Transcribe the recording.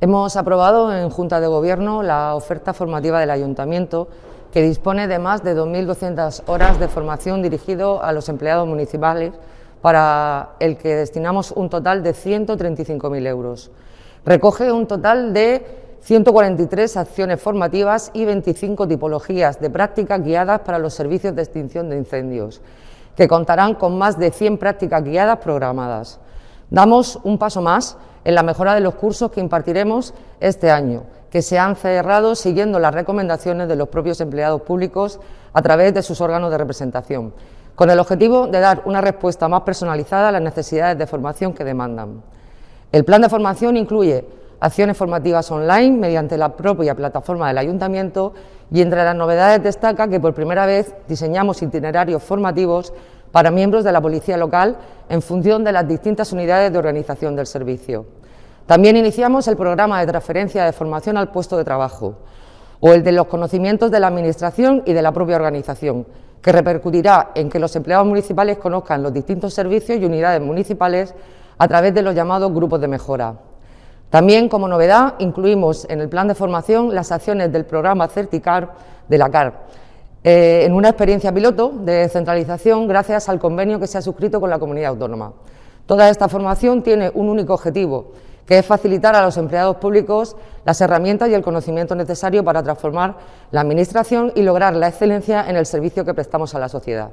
Hemos aprobado en Junta de Gobierno la oferta formativa del Ayuntamiento, que dispone de más de 2.200 horas de formación dirigido a los empleados municipales, para el que destinamos un total de 135.000 euros. Recoge un total de 143 acciones formativas y 25 tipologías de prácticas guiadas para los servicios de extinción de incendios, que contarán con más de 100 prácticas guiadas programadas. Damos un paso más en la mejora de los cursos que impartiremos este año, que se han cerrado siguiendo las recomendaciones de los propios empleados públicos a través de sus órganos de representación, con el objetivo de dar una respuesta más personalizada a las necesidades de formación que demandan. El plan de formación incluye acciones formativas online mediante la propia plataforma del ayuntamiento y entre las novedades destaca que por primera vez diseñamos itinerarios formativos para miembros de la policía local en función de las distintas unidades de organización del servicio. También iniciamos el programa de transferencia de formación al puesto de trabajo o el de los conocimientos de la Administración y de la propia organización, que repercutirá en que los empleados municipales conozcan los distintos servicios y unidades municipales a través de los llamados grupos de mejora. También, como novedad, incluimos en el plan de formación las acciones del programa Certicar de la CAR, eh, en una experiencia piloto de descentralización gracias al convenio que se ha suscrito con la comunidad autónoma. Toda esta formación tiene un único objetivo, que es facilitar a los empleados públicos las herramientas y el conocimiento necesario para transformar la Administración y lograr la excelencia en el servicio que prestamos a la sociedad.